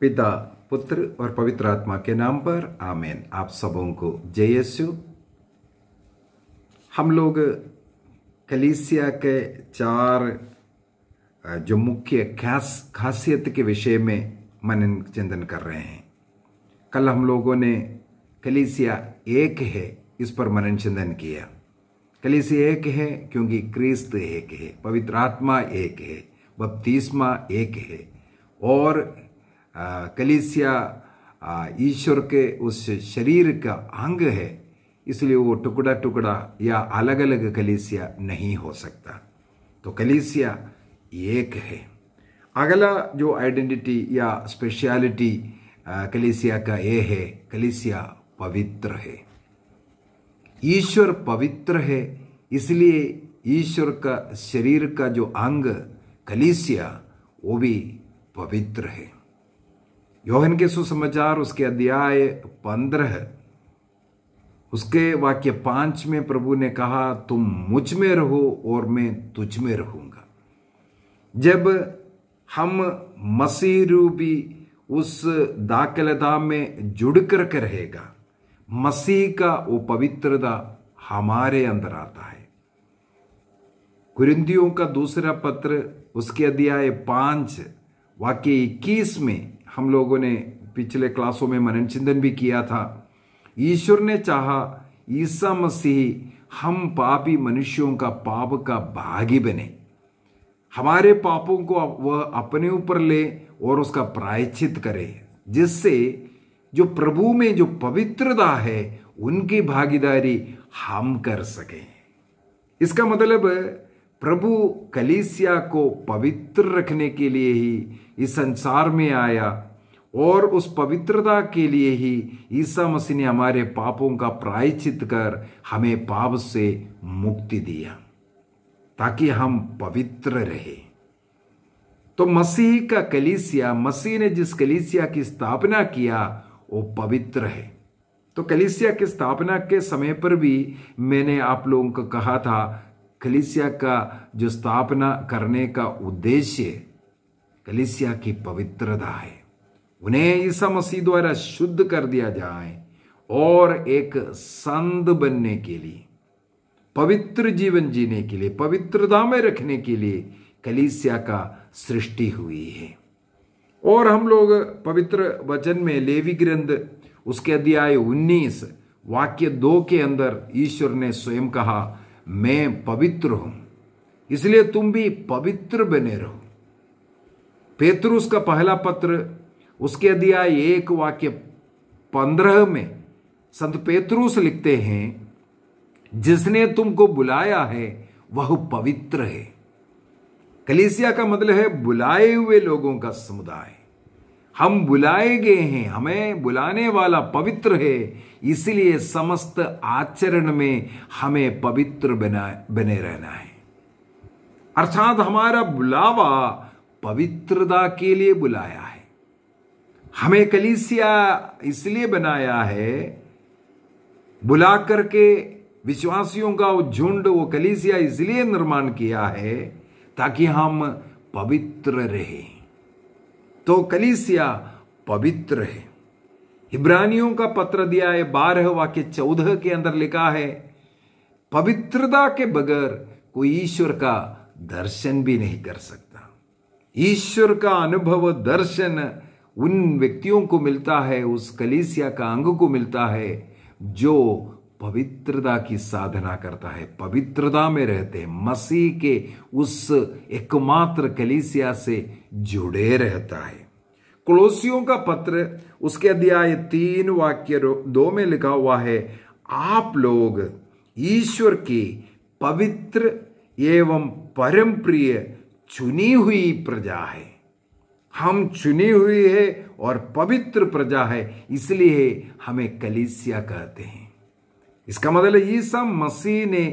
पिता पुत्र और पवित्र आत्मा के नाम पर आमेन आप सबों को जय यशु हम लोग कलीसिया के चार जो मुख्य खास खासियत के विषय में मनन चिंतन कर रहे हैं कल हम लोगों ने कलीसिया एक है इस पर मनन चिंतन किया कलीसिया एक है क्योंकि क्रिस्त एक है पवित्र आत्मा एक है बपतिस्मा एक है और कलीसिया ईश्वर के उस शरीर का अंग है इसलिए वो टुकड़ा टुकड़ा या अलग अलग कलीसिया नहीं हो सकता तो कलीसिया एक है अगला जो आइडेंटिटी या स्पेशलिटी कलीसिया का ये है कलीसिया पवित्र है ईश्वर पवित्र है इसलिए ईश्वर का शरीर का जो अंग कलीसिया वो भी पवित्र है योहन के सुसमाचार उसके अध्याय पंद्रह उसके वाक्य पांच में प्रभु ने कहा तुम मुझ में रहो और मैं तुझ में रहूंगा जब हम मसीह रूपी उस दाखलता में जुड़ करके रहेगा मसीह का वो पवित्रता हमारे अंदर आता है कुरिंदियों का दूसरा पत्र उसके अध्याय पांच वाक्य इक्कीस में हम लोगों ने पिछले क्लासों में मनन चिंतन भी किया था ईश्वर ने चाहा ईसा मसीह हम पापी मनुष्यों का पाप का भागी बने हमारे पापों को वह अपने ऊपर ले और उसका प्रायश्चित करे जिससे जो प्रभु में जो पवित्रता है उनकी भागीदारी हम कर सकें इसका मतलब प्रभु कलीसिया को पवित्र रखने के लिए ही इस संसार में आया और उस पवित्रता के लिए ही ईसा मसीह ने हमारे पापों का प्रायश्चित कर हमें पाप से मुक्ति दिया ताकि हम पवित्र रहे तो मसीह का कलीसिया मसीह ने जिस कलीसिया की स्थापना किया वो पवित्र है तो कलीसिया की स्थापना के समय पर भी मैंने आप लोगों को कहा था कलीसिया का जो स्थापना करने का उद्देश्य कलीसिया की पवित्रता है उन्हें ईसा मसीह द्वारा शुद्ध कर दिया जाए और एक संत बनने के लिए पवित्र जीवन जीने के लिए पवित्रता में रखने के लिए कलीसिया का सृष्टि हुई है और हम लोग पवित्र वचन में लेवी ग्रंथ उसके अध्याय 19 वाक्य दो के अंदर ईश्वर ने स्वयं कहा मैं पवित्र हूं इसलिए तुम भी पवित्र बने रहो पेतरुस का पहला पत्र उसके अध्याय एक वाक्य पंद्रह में संत पेत्रुस लिखते हैं जिसने तुमको बुलाया है वह पवित्र है कलिसिया का मतलब है बुलाए हुए लोगों का समुदाय हम बुलाए गए हैं हमें बुलाने वाला पवित्र है इसलिए समस्त आचरण में हमें पवित्र बना बने रहना है अर्थात हमारा बुलावा पवित्रता के लिए बुलाया है हमें कलीसिया इसलिए बनाया है बुला करके विश्वासियों का वो झुंड वो कलीसिया इसलिए निर्माण किया है ताकि हम पवित्र रहे तो कलीसिया पवित्र है इब्रानियों का पत्र दिया है बारह वाक्य चौदह के अंदर लिखा है पवित्रता के बगैर कोई ईश्वर का दर्शन भी नहीं कर सकता ईश्वर का अनुभव दर्शन उन व्यक्तियों को मिलता है उस कलीसिया का अंग को मिलता है जो पवित्रता की साधना करता है पवित्रता में रहते हैं मसीह के उस एकमात्र कलीसिया से जुड़े रहता है क्लोसियों का पत्र उसके अध्याय तीन वाक्य दो में लिखा हुआ है आप लोग ईश्वर की पवित्र एवं परम प्रिय चुनी हुई प्रजा है हम चुनी हुई है और पवित्र प्रजा है इसलिए हमें कलीसिया कहते हैं इसका मतलब ईसा मसीह ने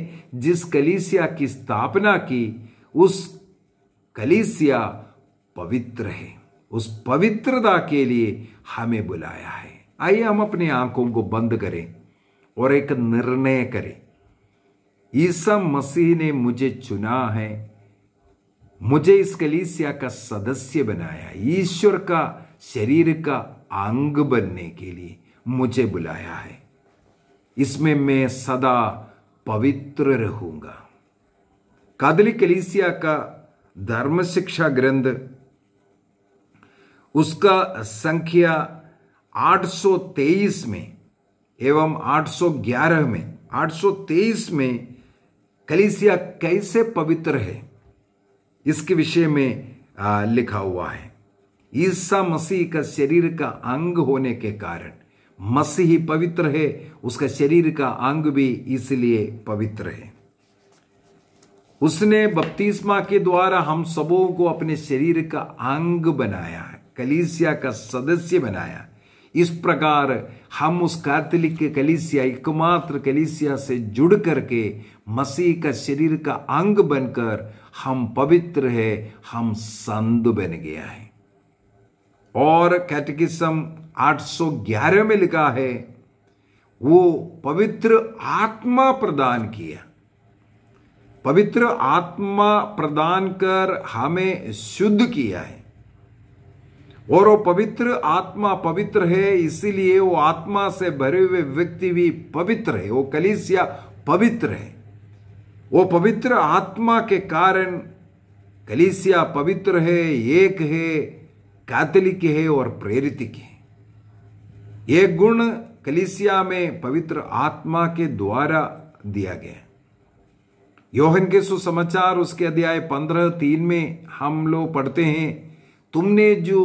जिस कलीसिया की स्थापना की उस कलीसिया पवित्र है उस पवित्रता के लिए हमें बुलाया है आइए हम अपनी आंखों को बंद करें और एक निर्णय करें ईसा मसीह ने मुझे चुना है मुझे इस कलीसिया का सदस्य बनाया ईश्वर का शरीर का अंग बनने के लिए मुझे बुलाया है इसमें मैं सदा पवित्र रहूंगा कादली कलीसिया का धर्म शिक्षा ग्रंथ उसका संख्या 823 में एवं 811 में 823 में कलीसिया कैसे पवित्र है इसके विषय में लिखा हुआ है ईसा मसीह का शरीर का अंग होने के कारण मसीह पवित्र है उसका शरीर का अंग भी इसलिए पवित्र है उसने बपतिस्मा के द्वारा हम सबों को अपने शरीर का अंग बनाया है कलीसिया का सदस्य बनाया इस प्रकार हम उस कैथलिक के कलीसिया एकमात्र कलीसिया से जुड़ करके मसीह का शरीर का अंग बनकर हम पवित्र है हम संत बन गया है और कैटेकिज्म 811 में लिखा है वो पवित्र आत्मा प्रदान किया पवित्र आत्मा प्रदान कर हमें शुद्ध किया है और वो पवित्र आत्मा पवित्र है इसीलिए वो आत्मा से भरे हुए व्यक्ति भी पवित्र है वो कलिसिया पवित्र है वो पवित्र आत्मा के कारण कलीसिया पवित्र है एक है कैथलिक है और प्रेरितिक है ये गुण कलीसिया में पवित्र आत्मा के द्वारा दिया गया योहन के सुसमाचार उसके अध्याय पंद्रह तीन में हम लोग पढ़ते हैं तुमने जो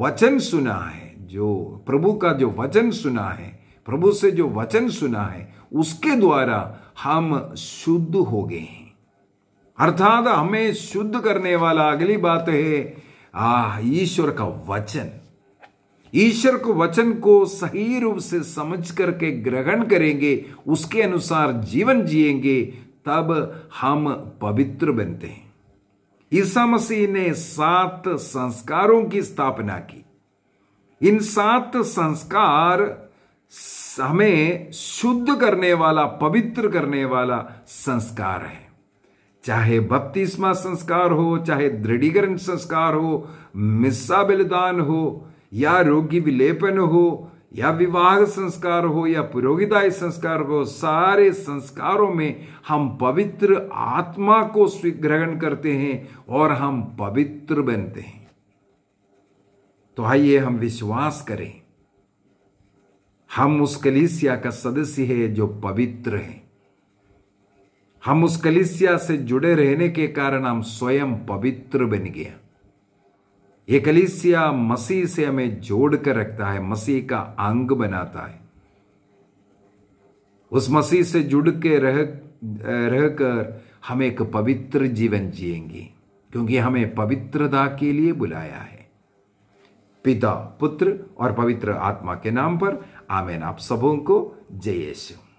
वचन सुना है जो प्रभु का जो वचन सुना है प्रभु से जो वचन सुना है उसके द्वारा हम शुद्ध हो गए हैं अर्थात हमें शुद्ध करने वाला अगली बात है आ ईश्वर का वचन ईश्वर को वचन को सही रूप से समझ करके ग्रहण करेंगे उसके अनुसार जीवन जिएंगे तब हम पवित्र बनते हैं ईसा मसीह ने सात संस्कारों की स्थापना की इन सात संस्कार हमें शुद्ध करने वाला पवित्र करने वाला संस्कार है चाहे बपतिस्मा संस्कार हो चाहे दृढ़ीकरण संस्कार हो मिस्सा बलिदान हो या रोगी विलेपन हो या विवाह संस्कार हो या पुरोगिता संस्कार हो सारे संस्कारों में हम पवित्र आत्मा को ग्रहण करते हैं और हम पवित्र बनते हैं तो आइए हम विश्वास करें हम उस कलिसिया का सदस्य है जो पवित्र है हम उस कलिसिया से जुड़े रहने के कारण हम स्वयं पवित्र बन गया ये कलिसिया मसीह से हमें जोड़ कर रखता है मसीह का अंग बनाता है उस मसीह से जुड़ के रह रहकर हम एक पवित्र जीवन जिएंगे क्योंकि हमें पवित्रता के लिए बुलाया है पिता पुत्र और पवित्र आत्मा के नाम पर आमेन आप सबों को जय यीशु